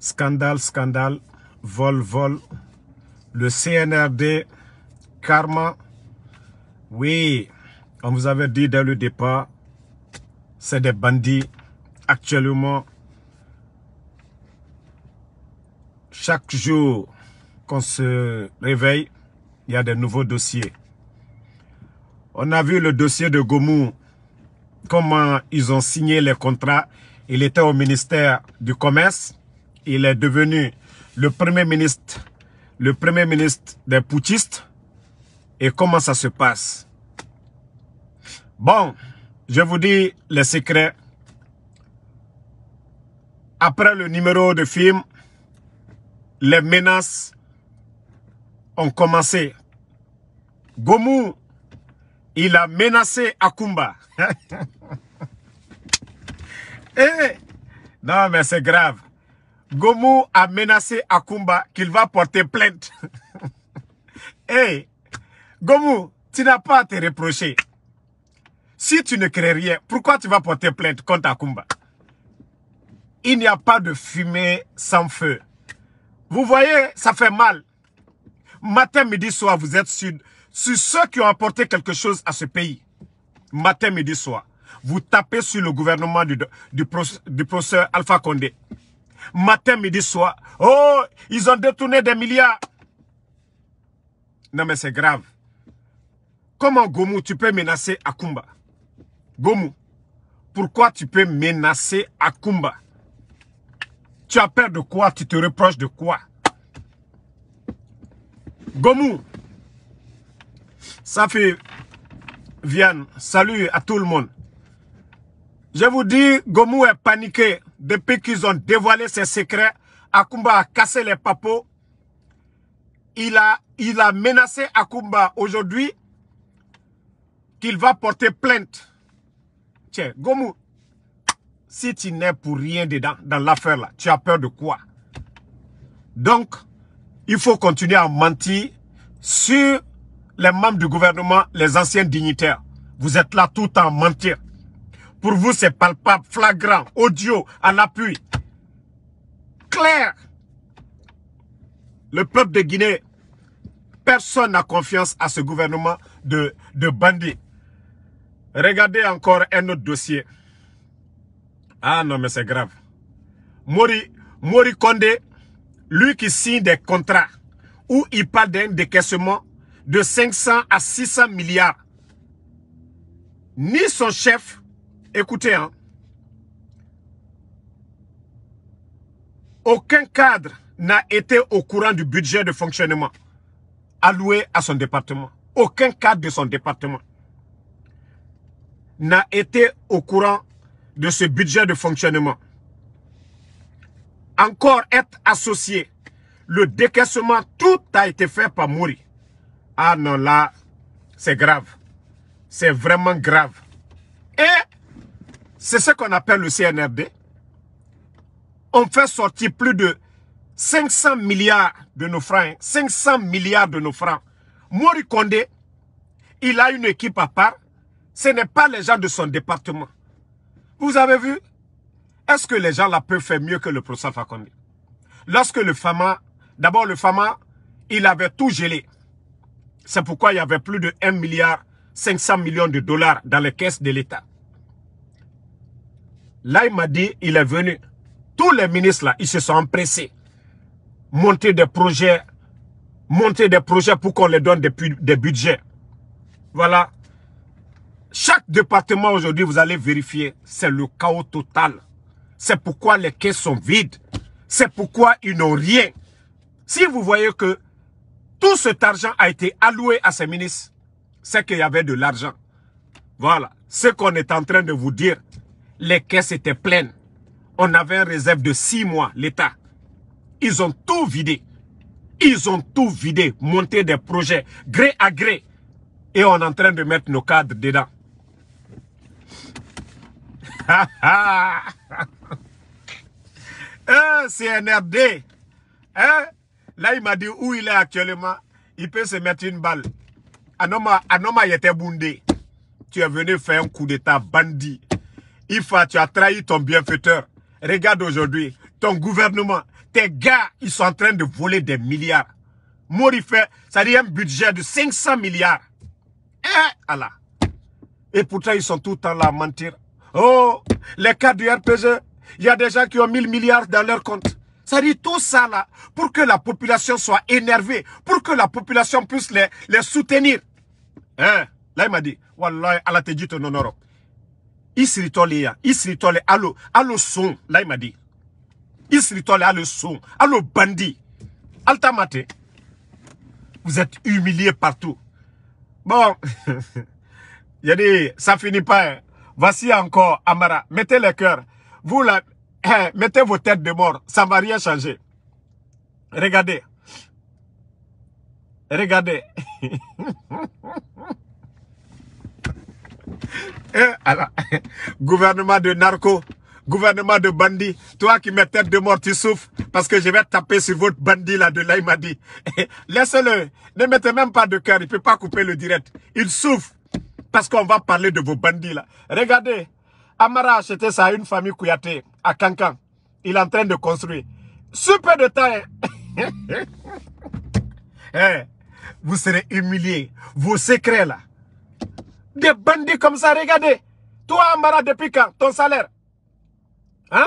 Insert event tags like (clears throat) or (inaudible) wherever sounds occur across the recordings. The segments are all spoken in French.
Scandale, scandale, vol, vol. Le CNRD, karma. Oui, on vous avait dit dès le départ, c'est des bandits. Actuellement, chaque jour qu'on se réveille, il y a des nouveaux dossiers. On a vu le dossier de Gomu, comment ils ont signé les contrats. Il était au ministère du Commerce il est devenu le premier ministre, le premier ministre des putschistes. Et comment ça se passe Bon, je vous dis les secrets. Après le numéro de film, les menaces ont commencé. Gomu, il a menacé Akumba. (laughs) Eh, non, mais c'est grave. Gomu a menacé Akumba qu'il va porter plainte. (laughs) hey, Gomu, tu n'as pas à te reprocher. Si tu ne crées rien, pourquoi tu vas porter plainte contre Akumba Il n'y a pas de fumée sans feu. Vous voyez, ça fait mal. Matin, midi, soir, vous êtes sur, sur ceux qui ont apporté quelque chose à ce pays. Matin, midi, soir. Vous tapez sur le gouvernement du, du, du professeur Alpha Condé matin, midi, soir. Oh, ils ont détourné des milliards. Non, mais c'est grave. Comment Gomu, tu peux menacer Akumba Gomu, pourquoi tu peux menacer Akumba Tu as peur de quoi Tu te reproches de quoi Gomu, ça fait Vianne, salut à tout le monde. Je vous dis, Gomu est paniqué depuis qu'ils ont dévoilé ses secrets, Akumba a cassé les papos. Il a, il a menacé Akumba aujourd'hui qu'il va porter plainte. Tiens, Gomu, si tu n'es pour rien dedans, dans l'affaire-là, tu as peur de quoi Donc, il faut continuer à mentir sur les membres du gouvernement, les anciens dignitaires. Vous êtes là tout en mentir. Pour vous, c'est palpable, flagrant, audio, à l'appui. Clair. Le peuple de Guinée, personne n'a confiance à ce gouvernement de, de bandits. Regardez encore un autre dossier. Ah non, mais c'est grave. Mori, Mori lui qui signe des contrats où il parle d'un décaissement de 500 à 600 milliards. Ni son chef, Écoutez, hein. aucun cadre n'a été au courant du budget de fonctionnement alloué à son département. Aucun cadre de son département n'a été au courant de ce budget de fonctionnement. Encore être associé, le décaissement, tout a été fait par Mori. Ah non, là, c'est grave. C'est vraiment grave. Et c'est ce qu'on appelle le CNRD. On fait sortir plus de 500 milliards de nos francs. 500 milliards de nos francs. Mori Kondé, il a une équipe à part. Ce n'est pas les gens de son département. Vous avez vu Est-ce que les gens là peuvent faire mieux que le professeur Fakonde Lorsque le FAMA, d'abord le FAMA, il avait tout gelé. C'est pourquoi il y avait plus de 1 milliard 500 millions de dollars dans les caisses de l'État. Là, il m'a dit, il est venu. Tous les ministres, là, ils se sont empressés. Monter des projets, monter des projets pour qu'on les donne des, des budgets. Voilà. Chaque département aujourd'hui, vous allez vérifier, c'est le chaos total. C'est pourquoi les caisses sont vides. C'est pourquoi ils n'ont rien. Si vous voyez que tout cet argent a été alloué à ces ministres, c'est qu'il y avait de l'argent. Voilà. Ce qu'on est en train de vous dire, les caisses étaient pleines. On avait un réserve de six mois, l'État. Ils ont tout vidé. Ils ont tout vidé, monté des projets, gré à gré. Et on est en train de mettre nos cadres dedans. (laughs) eh, hein, CNRD. Hein? Là, il m'a dit où il est actuellement. Il peut se mettre une balle. Anoma, Anoma il était bondé. Tu es venu faire un coup d'état bandit. Ifa, tu as trahi ton bienfaiteur. Regarde aujourd'hui, ton gouvernement, tes gars, ils sont en train de voler des milliards. fait, ça dit un budget de 500 milliards. Eh, Et pourtant, ils sont tout le temps là à mentir. Oh, les cas du RPG, il y a des gens qui ont 1000 milliards dans leur compte. Ça dit tout ça là, pour que la population soit énervée, pour que la population puisse les, les soutenir. Hein? Là, il m'a dit, Wallah, Allah te dit ton Europe. Ils siritɔle ya i son alo alo son il m'a dit, son alo bandi Altamate. vous êtes humilié partout bon des... (laughs) ça finit pas hein. voici encore Amara mettez les cœurs vous là (clears throat) hein, mettez vos têtes de mort ça va rien changer regardez regardez (laughs) Eh, gouvernement de narco, gouvernement de bandits, toi qui mets tête de mort, tu souffres parce que je vais taper sur votre bandit là de l'Aïmadi. (laughs) Laissez-le, ne mettez même pas de cœur, il ne peut pas couper le direct. Il souffre parce qu'on va parler de vos bandits là. Regardez, Amara achetait acheté ça à une famille Kouyaté à Kankan Il est en train de construire. Super de temps. Hein. (laughs) Eh, vous serez humilié Vos secrets là des bandits comme ça, regardez. Toi, Amara, depuis quand Ton salaire Hein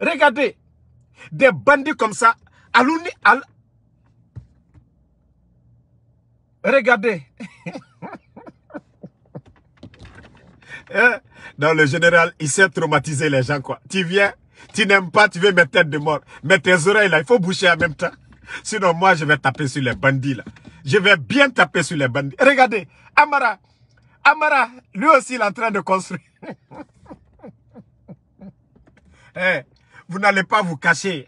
Regardez. Des bandits comme ça. Alouni, al... Regardez. (laughs) Hein? Dans le général, il sait traumatiser les gens, quoi. Tu viens, tu n'aimes pas, tu veux mettre tête de mort. Mais tes oreilles, là, il faut boucher en même temps. Sinon, moi, je vais taper sur les bandits, là. Je vais bien taper sur les bandits. Regardez, Amara, Amara, lui aussi, il est en train de construire. (laughs) Eh, vous n'allez pas vous cacher.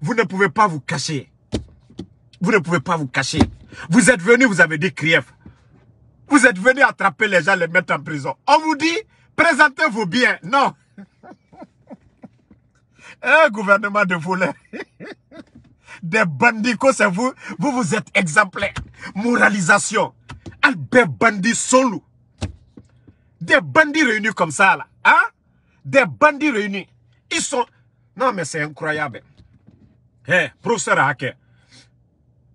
Vous ne pouvez pas vous cacher. Vous ne pouvez pas vous cacher. Vous êtes venu, vous avez des Kriev. Vous êtes venu attraper les gens, les mettre en prison. On vous dit, présentez-vous bien. Non. (laughs) Un gouvernement de voleurs. (laughs) Des bandits, c'est vous. Vous, vous êtes exemplaires. Moralisation. Albert Bandit solo. Des bandits réunis comme ça, là. Hein? Des bandits réunis. Ils sont... Non, mais c'est incroyable. Eh, professeur Hacker.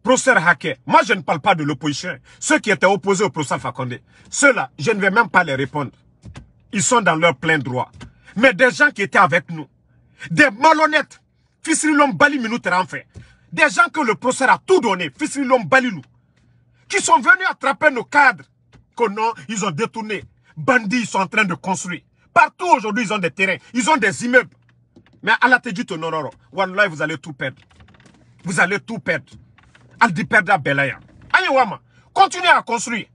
Professeur Hacker. Moi, je ne parle pas de l'opposition. Ceux qui étaient opposés au professeur Fakonde. Ceux-là, je ne vais même pas les répondre. Ils sont dans leur plein droit. Mais des gens qui étaient avec nous. Des malhonnêtes. Fisri Des gens que le professeur a tout donné. l'homme balilou, Qui sont venus attraper nos cadres. Que non, ils ont détourné bandits sont en train de construire. Partout aujourd'hui, ils ont des terrains, ils ont des immeubles. Mais Allah la dit, non, non, non. vous allez tout perdre. Vous allez tout perdre. Aldi perdra Belaya. wama, continuez à construire.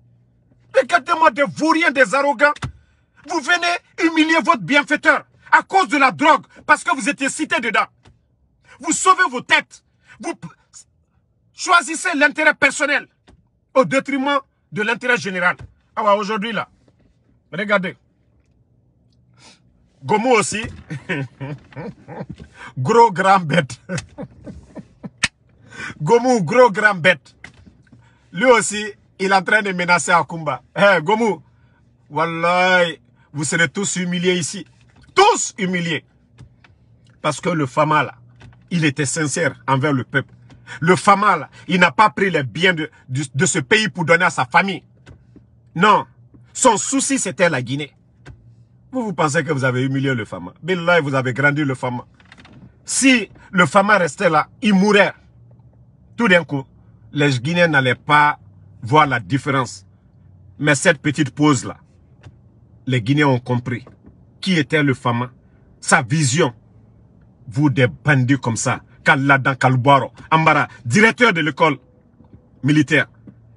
Regardez-moi des vauriens, des arrogants. Vous venez humilier votre bienfaiteur à cause de la drogue, parce que vous étiez cité dedans. Vous sauvez vos têtes. Vous choisissez l'intérêt personnel au détriment de l'intérêt général. Ah aujourd'hui là, Regardez. Gomu aussi. (laughs) gros grand bête. (laughs) Gomu, gros grand bête. Lui aussi, il est en train de menacer Akumba. Eh Gomu, wallahi, vous serez tous humiliés ici. Tous humiliés. Parce que le Fama il était sincère envers le peuple. Le Fama il n'a pas pris les biens de, de ce pays pour donner à sa famille. Non, son souci, c'était la Guinée. Vous, vous pensez que vous avez humilié le Fama. Billah, vous avez grandi le Fama. Si le Fama restait là, il mourrait. Tout d'un coup, les Guinéens n'allaient pas voir la différence. Mais cette petite pause-là, les Guinéens ont compris qui était le Fama, sa vision. Vous, des bandits comme ça, Kaladan Ambara, directeur de l'école militaire.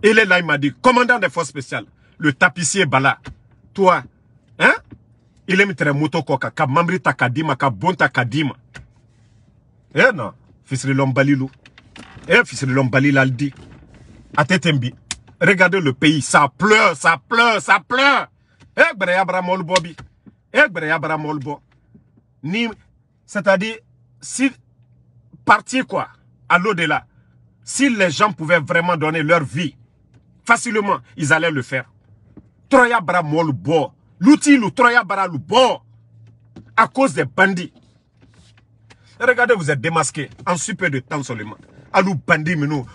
Il est là, il m'a dit, commandant des forces spéciales le tapissier Bala, toi, hein? Il aime très moto koka, ka mamri takadima, ka bon takadima. Eh non, fils de l'homme balilou. Eh, fils de l'homme balilaldi. Regardez le pays, ça pleure, ça pleure, ça pleure. Eh, breya bramol Eh, breya bramol Ni, c'est-à-dire, si, partir quoi, à l'au-delà. Si les gens pouvaient vraiment donner leur vie, facilement, ils allaient le faire. Troya bara mɔɔ l'outil l'outil, lu à cause des bandits regardez vous êtes démasqués en super de temps seulement alu bandits nous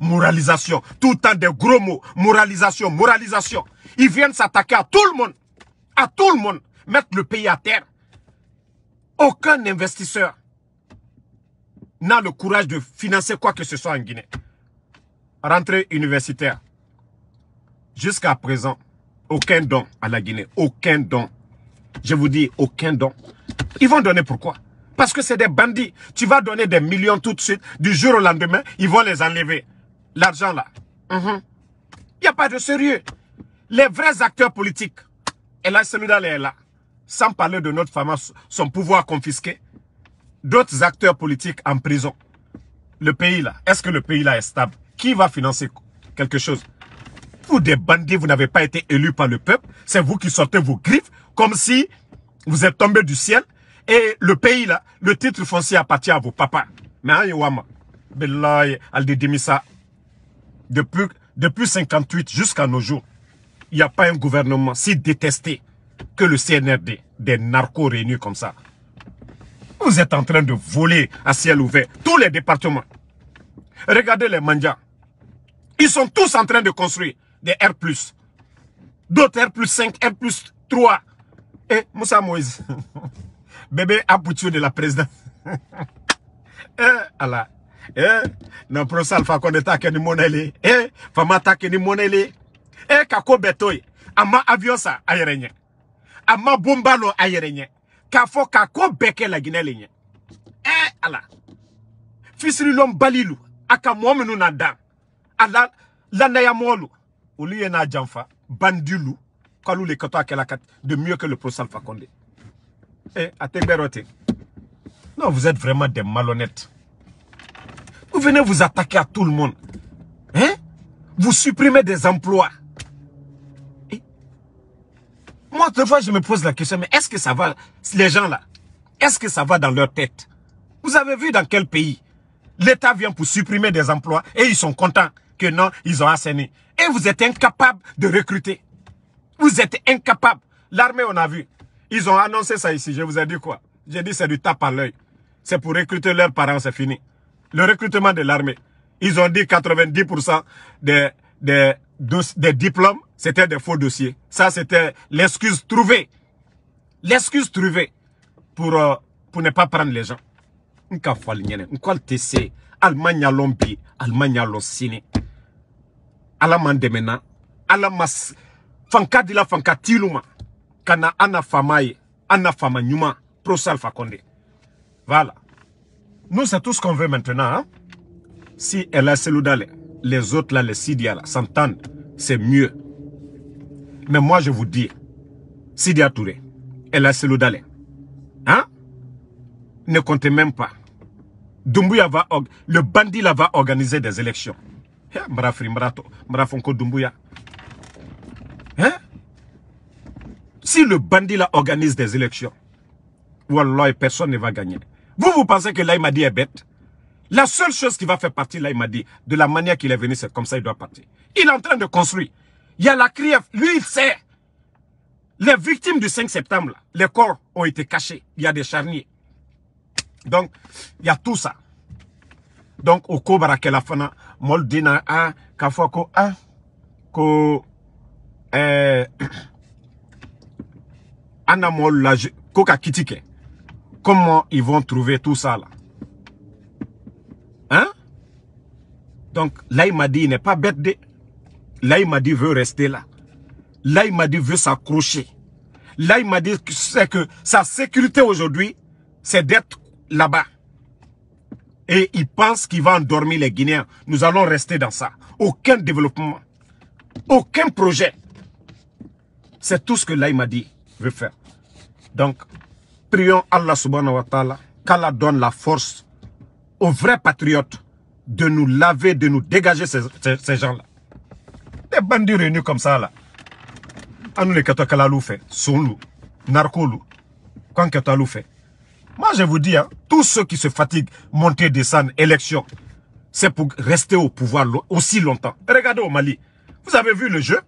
moralisation tout le temps des gros mots moralisation moralisation ils viennent s'attaquer à tout le monde à tout le monde mettre le pays à terre aucun investisseur n'a le courage de financer quoi que ce soit en Guinée. Rentrée universitaire. Jusqu'à présent, aucun don à la Guinée. Aucun don. Je vous dis, aucun don. Ils vont donner pourquoi Parce que c'est des bandits. Tu vas donner des millions tout de suite. Du jour au lendemain, ils vont les enlever. L'argent là. Mhm. Il n'y a pas de sérieux. Les vrais acteurs politiques. Et là, celui-là est là. Sans parler de notre femme, son pouvoir confisqué. D'autres acteurs politiques en prison. Le pays là. Est-ce que le pays là est stable Qui va financer quelque chose vous des bandits, vous n'avez pas été élus par le peuple. C'est vous qui sortez vos griffes comme si vous êtes tombés du ciel. Et le pays là, le titre foncier appartient à vos papas. Mais hein, wama Belaye, depuis, depuis 58 jusqu'à nos jours, il n'y a pas un gouvernement si détesté que le CNRD, des narcos réunis comme ça. Vous êtes en train de voler à ciel ouvert tous les départements. Regardez les mandias. Ils sont tous en train de construire des R+, d'autres R+, 5, R+, 3. Et eh, Moussa Moïse, (laughs) bébé abouti de la présidente. (laughs) eh, Allah. Eh, nan prosal il faut qu'on ke ni monele. Eh, fa mata ke ni monele. Eh, kako betoy. Ama avion sa ayerenye. Ama bombalo ayerenye. Kafo kako beke la ginele nye. Eh, Allah. Fisri l'homme, balilu. Aka mwomenu na dan. Ala, janfa bandulou, le à de mieux que le professeur Fakonde. Eh, Non, vous êtes vraiment des malhonnêtes. Vous venez vous attaquer à tout le monde. Hein? Vous supprimez des emplois. Eh? moi Moi, autrefois, je me pose la question, mais est-ce que ça va, les gens là, est-ce que ça va dans leur tête Vous avez vu dans quel pays L'État vient pour supprimer des emplois et ils sont contents que non, ils ont assaini. Et vous êtes incapable de recruter. Vous êtes incapable. L'armée, on a vu. Ils ont annoncé ça ici. Je vous ai dit quoi J'ai dit c'est du tape à l'œil. C'est pour recruter leurs parents, c'est fini. Le recrutement de l'armée. Ils ont dit 90% des, des, diplômes, c'était des faux dossiers. Ça, c'était l'excuse trouvée. L'excuse trouvée pour, euh, pour ne pas prendre les gens. Allemagne à l'Ombi, Allemagne à l'Ossini. Allemagne ɲa lɔn ala fanka dila fanka ana famaye, voilà nous c'est tout ce qu'on veut maintenant hein. si elle a d'aller, les autres là, les Sidia là, s'entendent, c'est mieux. Mais moi, je vous dis, Sidia Touré, elle a d'aller, hein? Ne comptez même pas. Dumbuya va, le bandit va organiser des élections. Eh, hein? Si le bandit organise des élections, Wallah, personne ne va gagner. Vous, vous pensez que l'Aïmadi est bête La seule chose qui va faire partie, l'Aïmadi, de la manière qu'il est venu, c'est comme ça, il doit partir. Il est en train de construire. Il y a la CRIEF, lui, il sait. Les victimes du 5 septembre, les corps ont été cachés. Il y a des charniers. Donc, il y a tout ça. Donc, au que la fana, mol dina a k'a ko la comment ils vont trouver tout ça là Hein Donc, là, il m'a dit, il n'est pas bête de... Là, il m'a dit, veut rester là. Là, il m'a dit, veut s'accrocher. Là, il m'a dit, c'est que sa sécurité aujourd'hui, c'est d'être là-bas. Et il pense qu'il va endormir les Guinéens. Nous allons rester dans ça. Aucun développement. Aucun projet. C'est tout ce que l'Aïmadi veut faire. Donc, prions Allah subhanahu wa ta'ala qu'Allah donne la force aux vrais patriotes de nous laver, de nous dégager ces, ces, gens-là. Des bandits réunis comme ça, là. nous, les son fait, narco lou quand fait. Moi, je vous dis, hein, tous ceux qui se fatiguent, monter, descendre, élection, c'est pour rester au pouvoir aussi longtemps. Regardez au Mali. Vous avez vu le jeu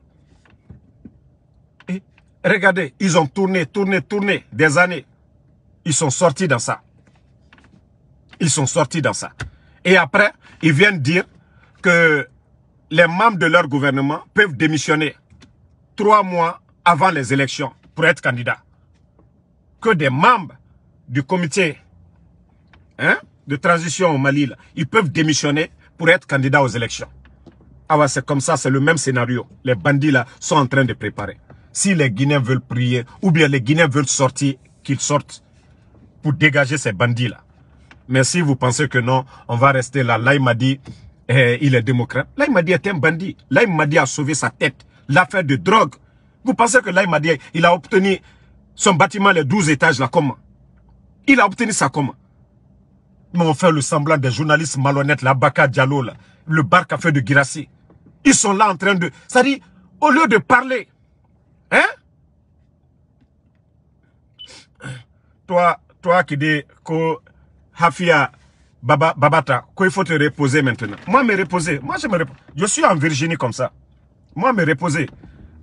Regardez, ils ont tourné, tourné, tourné des années. Ils sont sortis dans ça. Ils sont sortis dans ça. Et après, ils viennent dire que les membres de leur gouvernement peuvent démissionner trois mois avant les élections pour être candidat. Que des membres du comité hein, de transition au Mali, ils peuvent démissionner pour être candidats aux élections. Ah ouais, c'est comme ça, c'est le même scénario. Les bandits là sont en train de préparer. Si les Guinéens veulent prier, ou bien les Guinéens veulent sortir, qu'ils sortent pour dégager ces bandits là. Mais si vous pensez que non, on va rester là. Là, il m'a dit, eh, il est démocrate. Là, il m'a dit, était un bandit. Là, il m'a dit, a sauvé sa tête. L'affaire de drogue. Vous pensez que là, il m'a dit, il a obtenu son bâtiment, les 12 étages là, comment il a obtenu ça comment Ils on fait le semblant des journalistes malhonnêtes, la Baka Diallo, le bar café de Girassi. Ils sont là en train de... Ça dit, au lieu de parler, hein Toi, toi qui dis que Hafia Babata, qu'il faut te reposer maintenant. Moi, me reposer. Moi, je me repose. Je suis en Virginie comme ça. Moi, me reposer.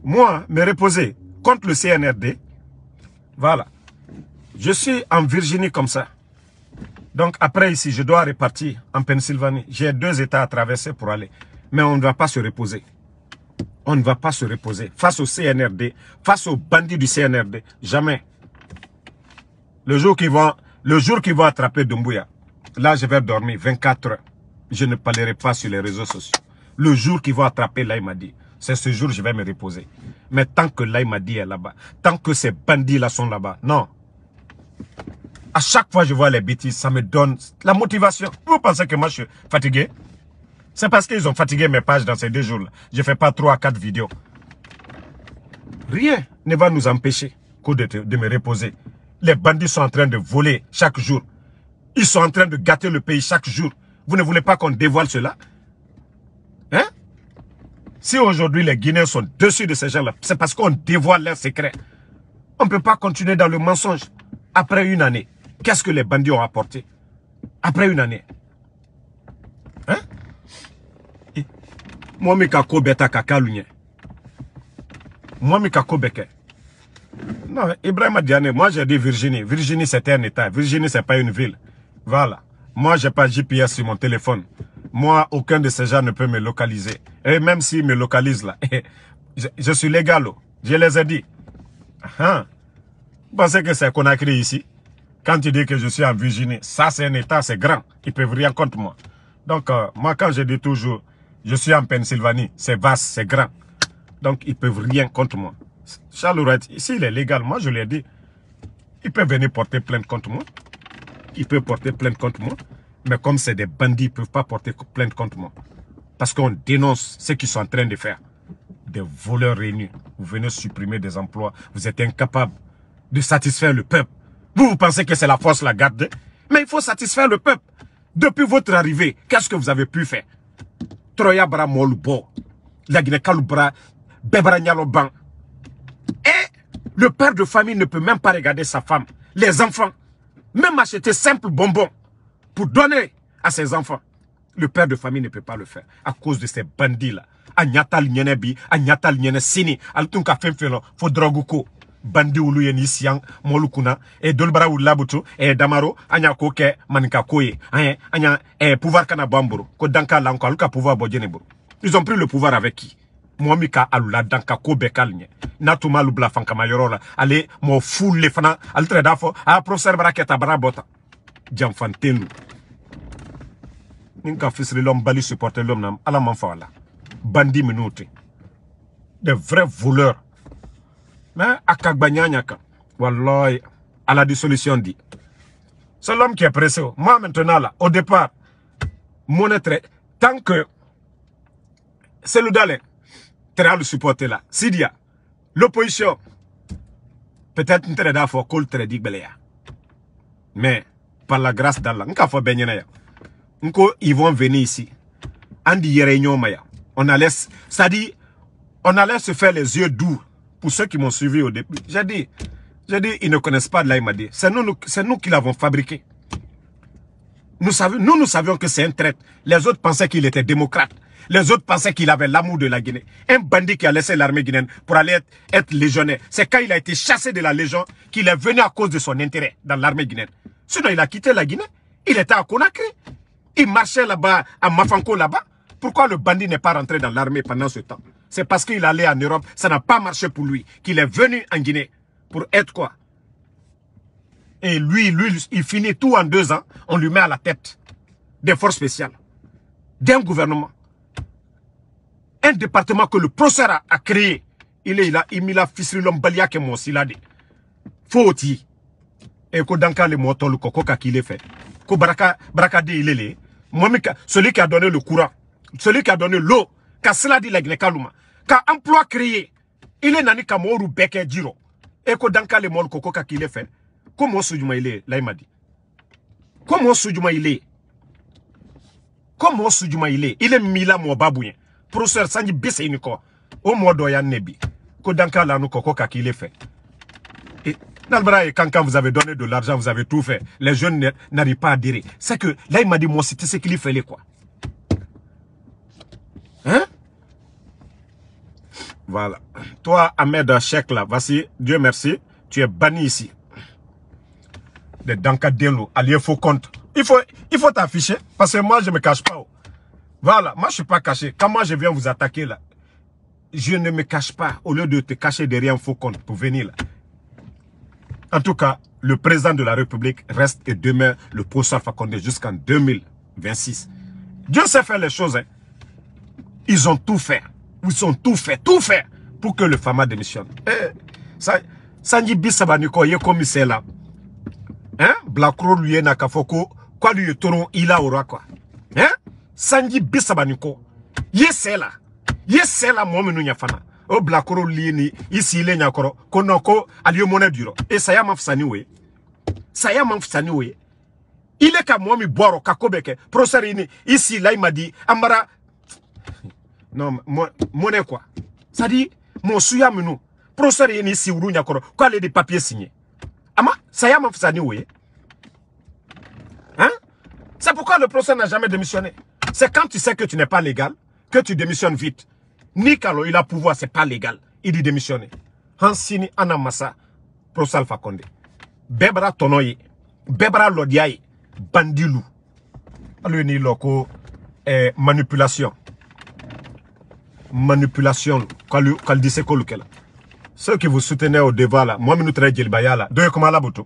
Moi, me reposer contre le CNRD. Voilà. Je suis en Virginie comme ça. Donc après ici, je dois repartir en Pennsylvanie. J'ai deux États à traverser pour aller. Mais on ne va pas se reposer. On ne va pas se reposer face au CNRD, face aux bandits du CNRD. Jamais. Le jour qu'ils vont, le jour qu'ils vont attraper Dumbuya, là je vais dormir 24 heures. Je ne parlerai pas sur les réseaux sociaux. Le jour qu'ils vont attraper Laïmadi, c'est ce jour que je vais me reposer. Mais tant que Laïmadi est là-bas, tant que ces bandits-là sont là-bas, non, à chaque fois que je vois les bêtises, ça me donne la motivation. Vous pensez que moi, je suis fatigué C'est parce qu'ils ont fatigué mes pages dans ces deux jours-là. Je ne fais pas trois à quatre vidéos. Rien ne va nous empêcher de, de me reposer. Les bandits sont en train de voler chaque jour. Ils sont en train de gâter le pays chaque jour. Vous ne voulez pas qu'on dévoile cela Hein Si aujourd'hui les Guinéens sont dessus de ces gens-là, c'est parce qu'on dévoile leurs secrets. On ne peut pas continuer dans le mensonge. Après une année, qu'est-ce que les bandits ont apporté Après une année. Hein Moi, je suis beta kakalunya. Moi, je ben, suis Non, Ibrahim Diane, moi j'ai dit Virginie. Virginie, c'est un état. Virginie, c'est pas une ville. Voilà. Moi, je n'ai pas GPS sur mon téléphone. Moi, aucun de ces gens ne peut me localiser. Et même s'ils me localisent là, (laughs) je, je suis légal. Je les ai dit. Ah, hein? Vous pensez que c'est qu'on a créé ici Quand tu dis que je suis en Virginie, ça c'est un État, c'est grand. Ils peuvent rien contre moi. Donc, euh, moi, quand je dis toujours, je suis en Pennsylvanie, c'est vaste, c'est grand. Donc, ils peuvent rien contre moi. Charles Wright, s'il est légal, moi, je l'ai dit, ils peuvent venir porter plainte contre moi. Il peut porter plainte contre moi. Mais comme c'est des bandits, ils ne peuvent pas porter plainte contre moi. Parce qu'on dénonce ce qu'ils sont en train de faire. Des voleurs réunis. Vous venez supprimer des emplois. Vous êtes incapables de satisfaire le peuple. Vous, pensez que c'est la force la garde Mais il faut satisfaire le peuple. Depuis votre arrivée, qu'est-ce que vous avez pu faire Troya bo. La Bebra Et le père de famille ne peut même pas regarder sa femme. Les enfants. Même acheter simple bonbon... pour donner à ses enfants. Le père de famille ne peut pas le faire à cause de ces bandits-là. Agnatal nyenebi, agnatal nyenesini, altunka Bandi ulu ni siang, molukuna e dolibara wulila labutu e damaro Anya Koke, Manika kɛ Anya ko ye pouvoir kana ko danka lanko, pouvoir bɔ ils ont pris le pouvoir avec qui Mwamika, alula, danka ko bekalnye natuma Mayorola, fanka mayorola, ale le fana a professeur braketa brabota tan bara l'homme bali supporter l'homme na ala bandi minuti. de des vrais voleurs mais elle a des dit. C'est l'homme qui est pressé. Moi maintenant là, au départ, mon tant que c'est le dalle, tu le supporter là. Sidia, l'opposition, peut-être nous col très Mais par la grâce d'Allah, Ils vont venir ici. on allait, ça dit, on allait se faire les yeux doux pour ceux qui m'ont suivi au début, j'ai dit, j'ai dit, ils ne connaissent pas l'Aïmadi. C'est nous, c'est nous qui l'avons fabriqué. Nous, savions, nous, nous savions que c'est un traître. Les autres pensaient qu'il était démocrate. Les autres pensaient qu'il avait l'amour de la Guinée. Un bandit qui a laissé l'armée guinéenne pour aller être, être légionnaire. C'est quand il a été chassé de la Légion qu'il est venu à cause de son intérêt dans l'armée guinéenne. Sinon, il a quitté la Guinée. Il était à Conakry. Il marchait là-bas, à Mafanko là-bas. Pourquoi le bandit n'est pas rentré dans l'armée pendant ce temps c'est parce qu'il allait en Europe, ça n'a pas marché pour lui, qu'il est venu en Guinée pour être quoi Et lui, lui, il finit tout en deux ans, on lui met à la tête des forces spéciales, d'un gouvernement, un département que le procès a, a, créé. Il est là, il m'a fils l'ombalia que mon Il a dit. Faut Et que dans le moto le coco qu'il est fait. Que baraka, baraka il est là. Celui qui a donné le courant, celui qui a donné l'eau, cela dit la ka emploi créé il est nani kamoru moru bɛɛ jiro e ko dankale mɔlu ko ko ka k'ile fɛ ko mɔ sujuma ile layimadi ko mɔ sujuma ile ko mɔ sujuma ile est mila mo ba professeur sanji biseyini kɔ o mɔ dɔ y'an ko danka lanu kɔ ko ka k'ile fɛ Nalbara et Quand vous avez donné de l'argent, vous avez tout fait. Les jeunes n'arrivent pas à dire. C'est que là, il m'a dit, moi, c'était ce qu'il fallait, quoi. Hein voilà. Toi, Ahmed chèque là, voici, Dieu merci, tu es banni ici. De Delo, allié faux compte. Il faut, il faut t'afficher, parce que moi, je ne me cache pas. Oh. Voilà, moi, je ne suis pas caché. Quand moi, je viens vous attaquer, là, je ne me cache pas. Au lieu de te cacher derrière un faux compte pour venir, là. En tout cas, le président de la République reste et demeure le professeur Fakonde jusqu'en 2026. Dieu sait faire les choses. Hein. Ils ont tout fait ils ont tout fait, tout fait pour que le FAMA démissionne. Sanji eh, Bissabaniko, il est c'est là. Hein? Blackro lui, Nakafoko, quoi lui, Toron, il a aura quoi. Hein? Sanji Bissabaniko, il est là. Il est là, moi, nous, Fana. O oh, Blacro, lui, ici, il est Nakoro, Konoko, Alio Mona Duro. Et ça y a mafsani, oui. Ça Il est comme moi, mi boro, kakobeke, proserini, ici, là, il m'a Amara, non est quoi ça dit mon souya, minu professeur ici, ni siwuru yakoro, quoi, de papiers signés ama ça y a ma o oui. hein c'est pourquoi le professeur n'a jamais démissionné c'est quand tu sais que tu n'es pas légal que tu démissionnes vite Ni alors il a pouvoir c'est pas légal il dit démissionner hansini anamasa professeur Alpha Condé Bebra tonoye Bebra lodiaye bandilou bara eh, manipulation manipulation il disait quoi kɛla ceux qui vous soutenaient au devant là moi mɔgɔ minnu bayala jeliba comme la dɔ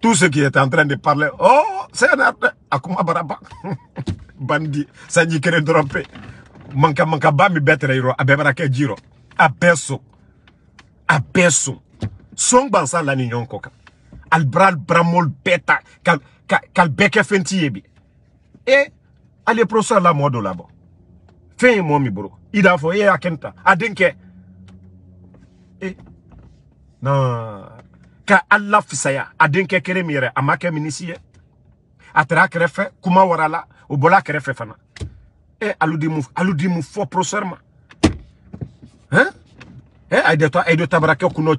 tous ceux qui étaient en train de parler oh c'est un acte à ah, comment bara (laughs) ban ça dit kere est pe manka manka ba min bɛɛ tɛrɛ yɔrɔ a bɛɛ bara a perso a perso so sɔn la nion ɲɔgɔn kɔ bramol beta ta ka ka ka bɛɛ kɛ fɛn professeur la mɔɔ là bas fin mon mi bro ida a ye akenta adinke e na ka Allah fisaya adinke kere mi a ma kɛ a tɛra kɛrɛfɛ kuma warala o bɔla kɛrɛfɛ fana e aludimu aludimu ma hein e ayi dɔ ayi dɔ tabarakɛ kunɔ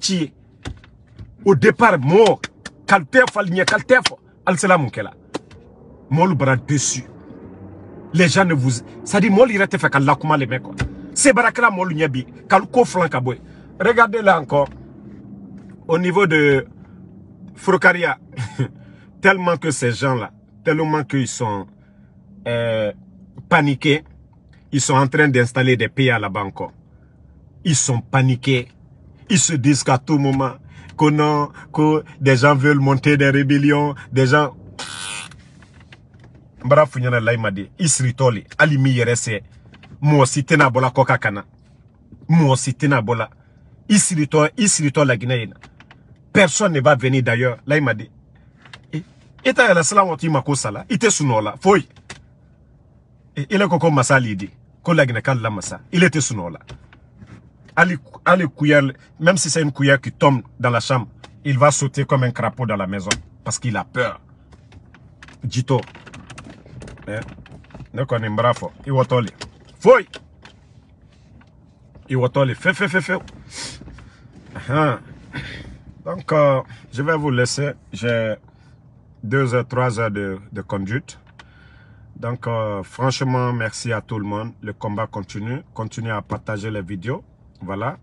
ci ye au départ moi, kalite fali Al kalite fɔ alisela bra dessus les gens ne vous ça dit moi, il était fait comme lakuma les mecs. C'est baraka moi bi regardez là encore au niveau de Frocaria (laughs) tellement que ces gens là tellement qu'ils sont euh, paniqués ils sont en train d'installer des pays à la banque ils sont paniqués ils se disent qu'à tout moment que non que des gens veulent monter des rébellions des gens n bara f'u ɲɛna layimadi i m'i yɛrɛ mo mɔgɔ si tɛna bɔla kɔ ka na mɔgɔ si tɛna bɔla i siritɔ i siritɔ personne ne va venir d'ailleurs layimadi et ta la sira wati makosala sala i tɛ sunɔgɔ la foyi e, ile ko ko masa lidi ko laginɛka la masa ile tɛ sunɔgɔ la allez hali cuillère même si c'est une cuillère qui tombe dans la chambre il va sauter comme un crapaud dans la maison parce qu'il a peur Dito eh? donc on ni bravo Donc, je vais vous laisser. J'ai deux heures, trois heures de, conduite. Donc, euh, franchement, merci à tout le monde. Le combat continue. Continuez à partager les vidéos. Voilà.